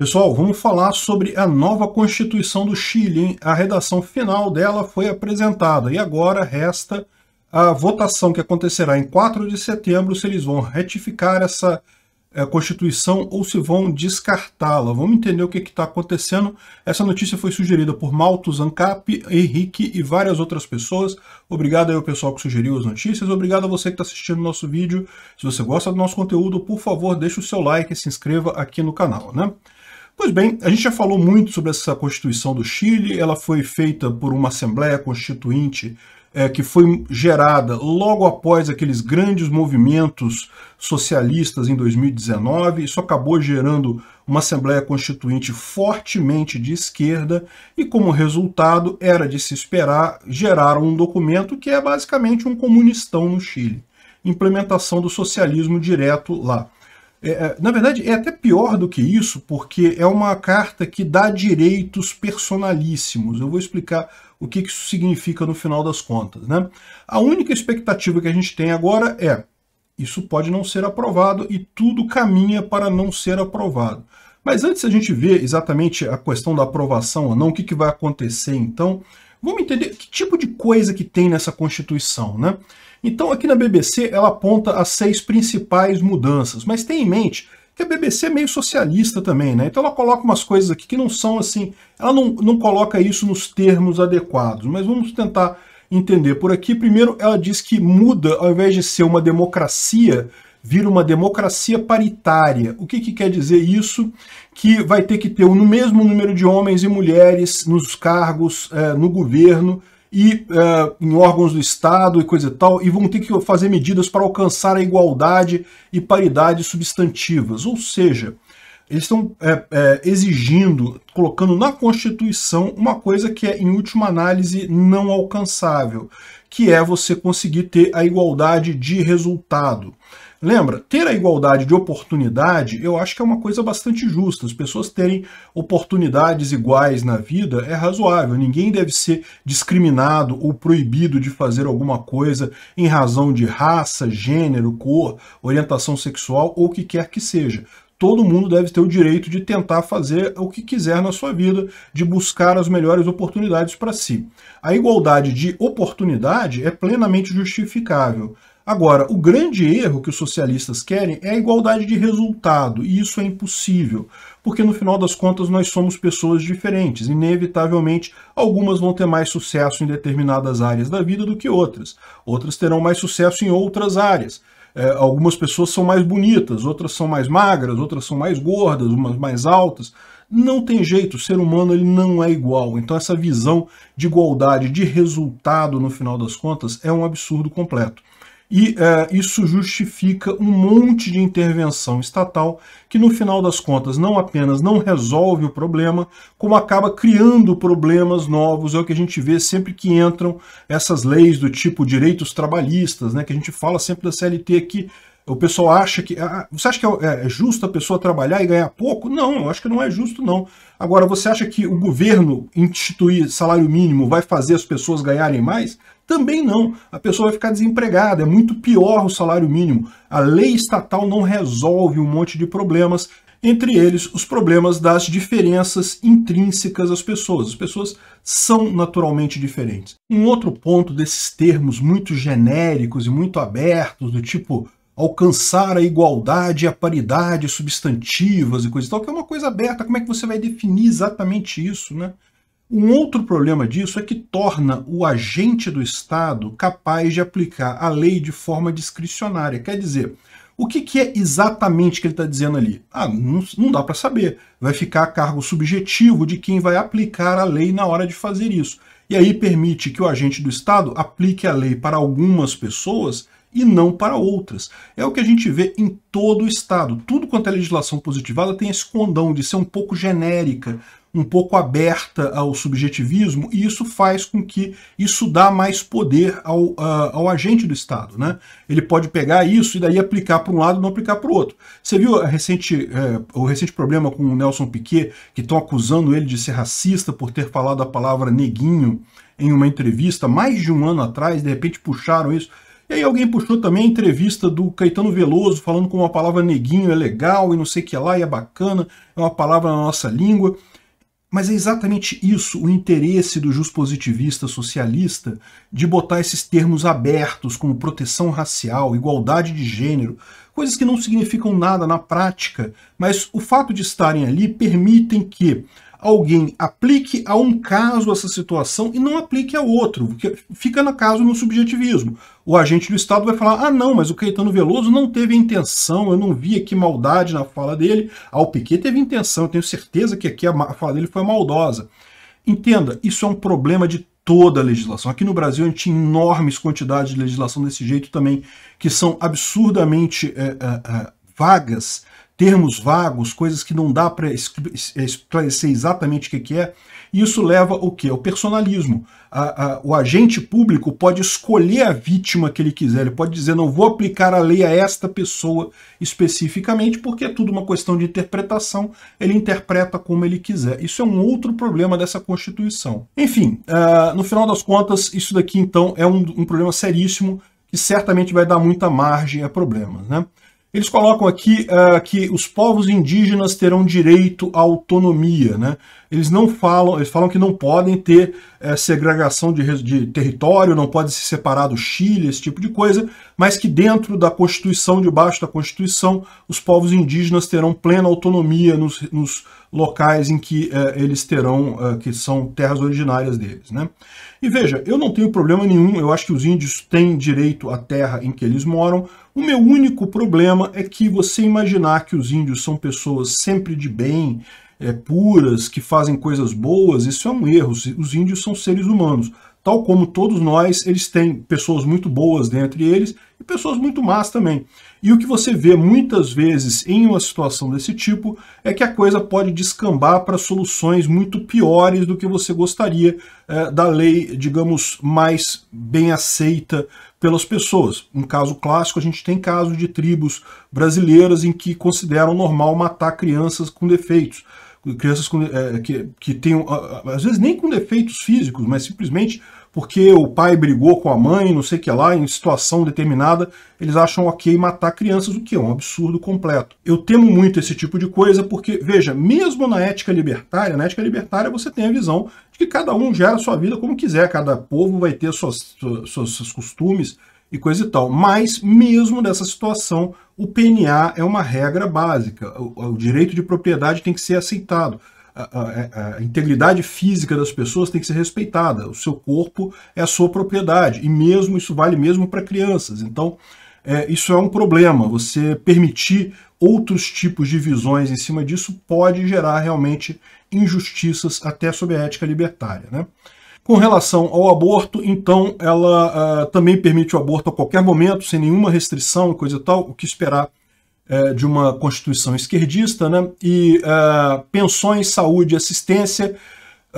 Pessoal, vamos falar sobre a nova Constituição do Chile. Hein? A redação final dela foi apresentada e agora resta a votação que acontecerá em 4 de setembro se eles vão retificar essa eh, Constituição ou se vão descartá-la. Vamos entender o que está acontecendo. Essa notícia foi sugerida por Maltus Ancap, Henrique e várias outras pessoas. Obrigado aí ao pessoal que sugeriu as notícias. Obrigado a você que está assistindo o nosso vídeo. Se você gosta do nosso conteúdo, por favor, deixe o seu like e se inscreva aqui no canal. Né? Pois bem, a gente já falou muito sobre essa Constituição do Chile, ela foi feita por uma Assembleia Constituinte é, que foi gerada logo após aqueles grandes movimentos socialistas em 2019. Isso acabou gerando uma Assembleia Constituinte fortemente de esquerda e, como resultado, era de se esperar, geraram um documento que é basicamente um comunistão no Chile implementação do socialismo direto lá. É, é, na verdade, é até pior do que isso, porque é uma carta que dá direitos personalíssimos. Eu vou explicar o que isso significa no final das contas. Né? A única expectativa que a gente tem agora é isso pode não ser aprovado e tudo caminha para não ser aprovado. Mas antes a gente ver exatamente a questão da aprovação ou não, o que, que vai acontecer então, vamos entender que tipo de coisa que tem nessa Constituição. Né? Então, aqui na BBC, ela aponta as seis principais mudanças, mas tenha em mente que a BBC é meio socialista também, né? Então ela coloca umas coisas aqui que não são assim, ela não, não coloca isso nos termos adequados, mas vamos tentar entender por aqui. Primeiro, ela diz que muda, ao invés de ser uma democracia, vira uma democracia paritária. O que, que quer dizer isso? Que vai ter que ter o mesmo número de homens e mulheres nos cargos, eh, no governo, e uh, em órgãos do Estado e coisa e tal, e vão ter que fazer medidas para alcançar a igualdade e paridade substantivas. Ou seja, eles estão é, é, exigindo, colocando na Constituição uma coisa que é, em última análise, não alcançável, que é você conseguir ter a igualdade de resultado. Lembra, ter a igualdade de oportunidade, eu acho que é uma coisa bastante justa. As pessoas terem oportunidades iguais na vida é razoável. Ninguém deve ser discriminado ou proibido de fazer alguma coisa em razão de raça, gênero, cor, orientação sexual ou o que quer que seja todo mundo deve ter o direito de tentar fazer o que quiser na sua vida, de buscar as melhores oportunidades para si. A igualdade de oportunidade é plenamente justificável. Agora, o grande erro que os socialistas querem é a igualdade de resultado, e isso é impossível, porque no final das contas nós somos pessoas diferentes. Inevitavelmente, algumas vão ter mais sucesso em determinadas áreas da vida do que outras, outras terão mais sucesso em outras áreas. É, algumas pessoas são mais bonitas, outras são mais magras, outras são mais gordas, umas mais altas. Não tem jeito, o ser humano ele não é igual. Então essa visão de igualdade, de resultado no final das contas, é um absurdo completo e uh, isso justifica um monte de intervenção estatal que, no final das contas, não apenas não resolve o problema, como acaba criando problemas novos. É o que a gente vê sempre que entram essas leis do tipo direitos trabalhistas, né, que a gente fala sempre da CLT que O pessoal acha que. Ah, você acha que é, é, é justo a pessoa trabalhar e ganhar pouco? Não, eu acho que não é justo, não. Agora, você acha que o governo instituir salário mínimo vai fazer as pessoas ganharem mais? Também não. A pessoa vai ficar desempregada, é muito pior o salário mínimo. A lei estatal não resolve um monte de problemas, entre eles os problemas das diferenças intrínsecas às pessoas. As pessoas são naturalmente diferentes. Um outro ponto desses termos muito genéricos e muito abertos, do tipo alcançar a igualdade e a paridade substantivas e coisas e tal, que é uma coisa aberta, como é que você vai definir exatamente isso, né? Um outro problema disso é que torna o agente do Estado capaz de aplicar a lei de forma discricionária. Quer dizer, o que, que é exatamente que ele está dizendo ali? Ah, não, não dá para saber. Vai ficar a cargo subjetivo de quem vai aplicar a lei na hora de fazer isso. E aí permite que o agente do Estado aplique a lei para algumas pessoas e não para outras. É o que a gente vê em todo o Estado. Tudo quanto é legislação positivada tem esse condão de ser um pouco genérica, um pouco aberta ao subjetivismo, e isso faz com que isso dá mais poder ao, ao agente do Estado. Né? Ele pode pegar isso e daí aplicar para um lado e não aplicar para o outro. Você viu recente, é, o recente problema com o Nelson Piquet, que estão acusando ele de ser racista por ter falado a palavra neguinho em uma entrevista mais de um ano atrás, de repente puxaram isso. E aí alguém puxou também a entrevista do Caetano Veloso falando como a palavra neguinho é legal e não sei o que lá, e é bacana, é uma palavra na nossa língua. Mas é exatamente isso o interesse do juspositivista socialista de botar esses termos abertos como proteção racial, igualdade de gênero, coisas que não significam nada na prática, mas o fato de estarem ali permitem que alguém aplique a um caso essa situação e não aplique a outro, porque fica no caso no subjetivismo. O agente do Estado vai falar: ah, não, mas o Caetano Veloso não teve intenção, eu não vi aqui maldade na fala dele. Ah, o Piquet teve intenção, eu tenho certeza que aqui a fala dele foi maldosa. Entenda, isso é um problema de toda a legislação. Aqui no Brasil a gente tem enormes quantidades de legislação desse jeito também, que são absurdamente é, é, é, vagas termos vagos, coisas que não dá para esclarecer exatamente o que é. E isso leva o que? Ao personalismo. A, a, o agente público pode escolher a vítima que ele quiser. Ele pode dizer, não vou aplicar a lei a esta pessoa especificamente, porque é tudo uma questão de interpretação. Ele interpreta como ele quiser. Isso é um outro problema dessa Constituição. Enfim, uh, no final das contas, isso daqui, então, é um, um problema seríssimo que certamente vai dar muita margem a problemas. Né? Eles colocam aqui uh, que os povos indígenas terão direito à autonomia, né? eles não falam, eles falam que não podem ter é, segregação de, de, território, não pode se separar do Chile, esse tipo de coisa, mas que dentro da Constituição, debaixo da Constituição, os povos indígenas terão plena autonomia nos, nos locais em que é, eles terão, é, que são terras originárias deles. Né? E veja, eu não tenho problema nenhum, eu acho que os índios têm direito à terra em que eles moram, o meu único problema é que você imaginar que os índios são pessoas sempre de bem, é, puras, que fazem coisas boas, isso é um erro. Os índios são seres humanos. Tal como todos nós, eles têm pessoas muito boas dentre eles e pessoas muito más também. E o que você vê muitas vezes em uma situação desse tipo é que a coisa pode descambar para soluções muito piores do que você gostaria é, da lei, digamos, mais bem aceita pelas pessoas. Um caso clássico, a gente tem casos de tribos brasileiras em que consideram normal matar crianças com defeitos crianças com, é, que, que têm às vezes nem com defeitos físicos, mas simplesmente porque o pai brigou com a mãe, não sei o que lá, em situação determinada, eles acham ok matar crianças, o que é um absurdo completo. Eu temo muito esse tipo de coisa, porque, veja, mesmo na ética libertária, na ética libertária você tem a visão de que cada um gera a sua vida como quiser, cada povo vai ter suas, suas, seus costumes, e coisa e tal. Mas, mesmo nessa situação, o PNA é uma regra básica. O, o direito de propriedade tem que ser aceitado. A, a, é, a, integridade física das pessoas tem que ser respeitada. O seu corpo é a sua propriedade. E mesmo isso vale mesmo para crianças. Então, é, isso é um problema. Você permitir outros tipos de visões em cima disso pode gerar realmente injustiças até sobre a ética libertária. Né? Com relação ao aborto, então ela uh, também permite o aborto a qualquer momento, sem nenhuma restrição, coisa e tal, o que esperar uh, de uma constituição esquerdista, né? E uh, pensões, saúde e assistência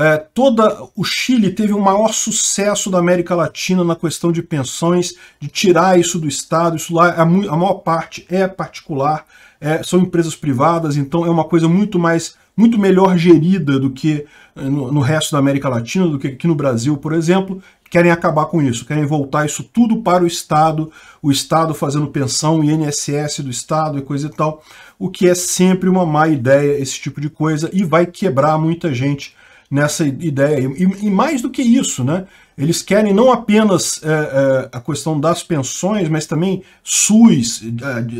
é, toda o Chile teve o maior sucesso da América Latina na questão de pensões, de tirar isso do Estado, isso lá a, é a maior parte é particular, é, são empresas privadas, então é uma coisa muito mais muito melhor gerida do que eh, no, no resto da América Latina, do que aqui no Brasil, por exemplo, querem acabar com isso, querem voltar isso tudo para o Estado, o Estado fazendo pensão, INSS do Estado e coisa e tal, o que é sempre uma má ideia esse tipo de coisa e vai quebrar muita gente nessa ideia. E, e mais do que isso, né? Eles querem não apenas é, é, a questão das pensões, mas também SUS,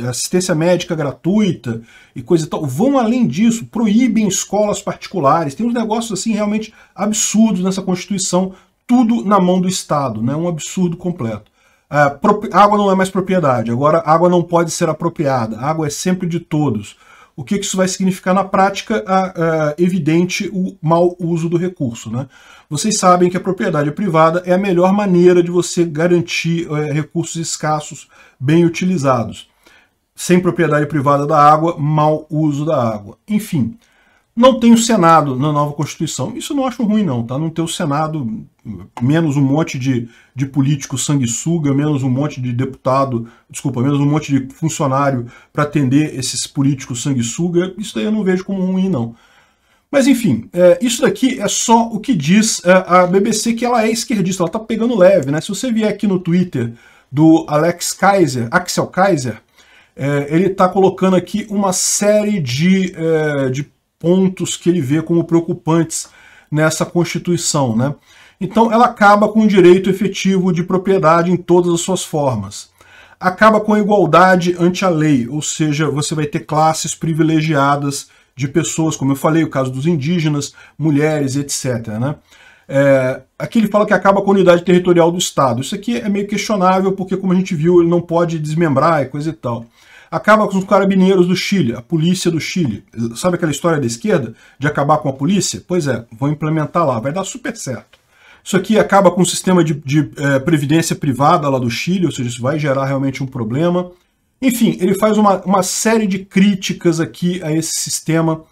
assistência médica gratuita e coisa e tal. Vão além disso, proíbem escolas particulares. Tem uns negócios assim realmente absurdos nessa Constituição, tudo na mão do Estado, né? Um absurdo completo. É, água não é mais propriedade, agora água não pode ser apropriada, água é sempre de todos. O que, isso vai significar na prática? A, a, evidente o mau uso do recurso. Né? Vocês sabem que a propriedade privada é a melhor maneira de você garantir é, recursos escassos bem utilizados. Sem propriedade privada da água, mau uso da água. Enfim, não tem o Senado na nova Constituição. Isso eu não acho ruim, não, tá? Não ter o Senado, menos um monte de, de político sanguessuga, menos um monte de deputado, desculpa, menos um monte de funcionário para atender esses políticos sanguessuga, isso daí eu não vejo como ruim, não. Mas enfim, é, isso daqui é só o que diz é, a BBC que ela é esquerdista, ela está pegando leve, né? Se você vier aqui no Twitter do Alex Kaiser, Axel Kaiser, é, ele está colocando aqui uma série de, é, de pontos que ele vê como preocupantes nessa Constituição. Né? Então, ela acaba com o direito efetivo de propriedade em todas as suas formas. Acaba com a igualdade ante a lei, ou seja, você vai ter classes privilegiadas de pessoas, como eu falei, o caso dos indígenas, mulheres, etc. Né? É, aqui ele fala que acaba com a unidade territorial do Estado. Isso aqui é meio questionável, porque, como a gente viu, ele não pode desmembrar e coisa e tal acaba com os carabineiros do Chile, a polícia do Chile. Sabe aquela história da esquerda de acabar com a polícia? Pois é, vão implementar lá, vai dar super certo. Isso aqui acaba com o sistema de, de é, previdência privada lá do Chile, ou seja, isso vai gerar realmente um problema. Enfim, ele faz uma, uma série de críticas aqui a esse sistema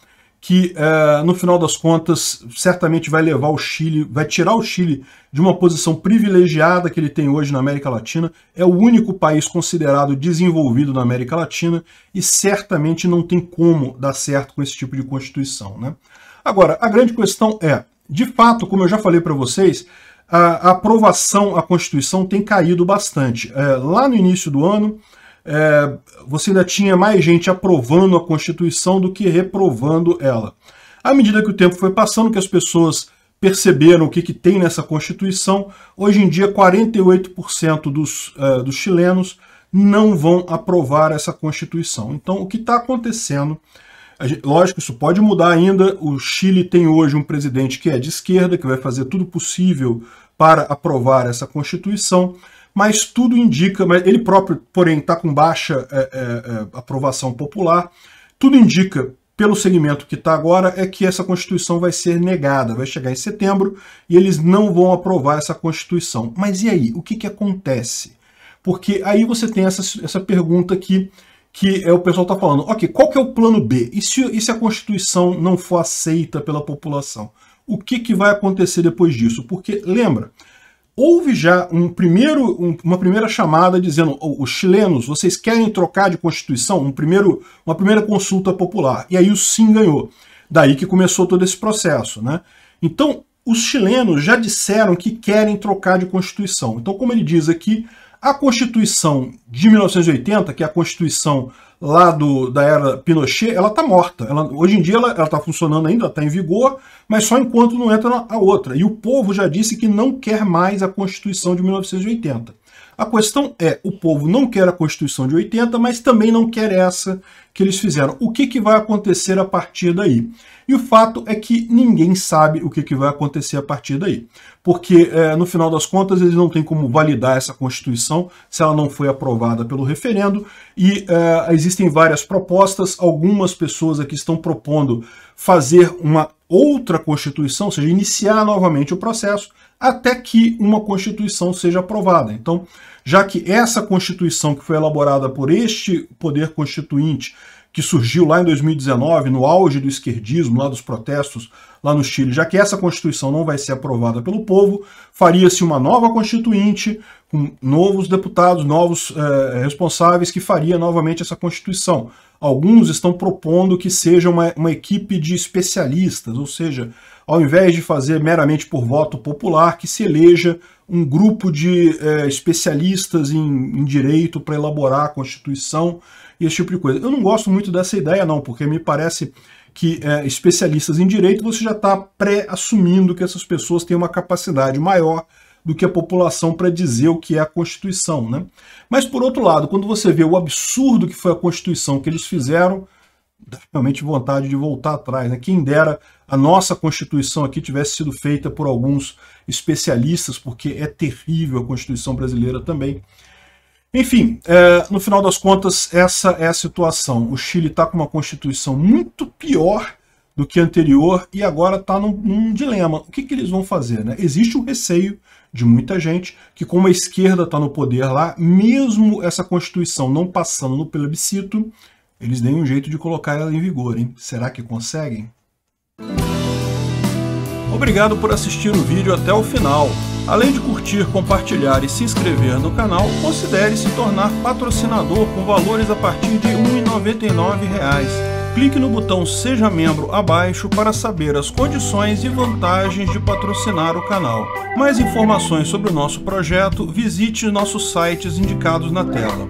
que uh, no final das contas certamente vai levar o Chile, vai tirar o Chile de uma posição privilegiada que ele tem hoje na América Latina. É o único país considerado desenvolvido na América Latina e certamente não tem como dar certo com esse tipo de constituição. Né? Agora, a grande questão é, de fato, como eu já falei para vocês, a aprovação à Constituição tem caído bastante. Eh, lá no início do ano, é, você ainda tinha mais gente aprovando a Constituição do que reprovando ela. À medida que o tempo foi passando, que as pessoas perceberam o que, que tem nessa Constituição, hoje em dia 48% dos, uh, dos chilenos não vão aprovar essa Constituição. Então, o que está acontecendo? lógico, isso pode mudar ainda. O Chile tem hoje um presidente que é de esquerda, que vai fazer tudo possível para aprovar essa Constituição mas tudo indica, mas ele próprio, porém, está com baixa é, é, é, aprovação popular, tudo indica, pelo segmento que está agora, é que essa Constituição vai ser negada, vai chegar em setembro e eles não vão aprovar essa Constituição. Mas e aí? O que, que acontece? Porque aí você tem essa, essa pergunta que, que é, o pessoal está falando, ok, qual que é o plano B? E se, e se a Constituição não for aceita pela população? O que, que vai acontecer depois disso? Porque, lembra, houve já um primeiro, um, uma primeira chamada dizendo os chilenos, vocês querem trocar de constituição? Um primeiro, uma primeira consulta popular. E aí o sim ganhou. Daí que começou todo esse processo. Né? Então, os chilenos já disseram que querem trocar de constituição. Então, como ele diz aqui, a Constituição de 1980, que é a Constituição lá do, da era Pinochet, ela está morta. Ela, hoje em dia ela está funcionando ainda, está em vigor, mas só enquanto não entra a outra. E o povo já disse que não quer mais a Constituição de 1980. A questão é, o povo não quer a Constituição de 80, mas também não quer essa que eles fizeram. O que, que vai acontecer a partir daí? E o fato é que ninguém sabe o que, que vai acontecer a partir daí. Porque, é, no final das contas, eles não têm como validar essa Constituição se ela não foi aprovada pelo referendo. E é, existem várias propostas. Algumas pessoas aqui estão propondo fazer uma outra Constituição, ou seja, iniciar novamente o processo até que uma Constituição seja aprovada. Então, já que essa Constituição que foi elaborada por este poder constituinte, que surgiu lá em 2019, no auge do esquerdismo, lá dos protestos lá no Chile, já que essa Constituição não vai ser aprovada pelo povo, faria-se uma nova Constituinte, com novos deputados, novos eh, responsáveis, que faria novamente essa Constituição. Alguns estão propondo que seja uma, uma equipe de especialistas, ou seja, ao invés de fazer meramente por voto popular, que se eleja um grupo de é, especialistas em, em direito para elaborar a Constituição e esse tipo de coisa. Eu não gosto muito dessa ideia, não, porque me parece que é, especialistas em direito você já está pré-assumindo que essas pessoas têm uma capacidade maior do que a população para dizer o que é a Constituição. Né? Mas, por outro lado, quando você vê o absurdo que foi a Constituição que eles fizeram, dá realmente vontade de voltar atrás. Né? Quem dera a nossa Constituição aqui tivesse sido feita por alguns especialistas, porque é terrível a Constituição brasileira também. Enfim, é, no final das contas, essa é a situação. O Chile está com uma Constituição muito pior do que anterior e agora está num, num, dilema. O que, que eles vão fazer? Né? Existe o um receio de muita gente que, como a esquerda está no poder lá, mesmo essa Constituição não passando no plebiscito, eles deem um jeito de colocar ela em vigor, hein? Será que conseguem? Obrigado por assistir o vídeo até o final. Além de curtir, compartilhar e se inscrever no canal, considere se tornar patrocinador com valores a partir de R$ 1,99 clique no botão Seja Membro abaixo para saber as condições e vantagens de patrocinar o canal. Mais informações sobre o nosso projeto, visite nossos sites indicados na tela.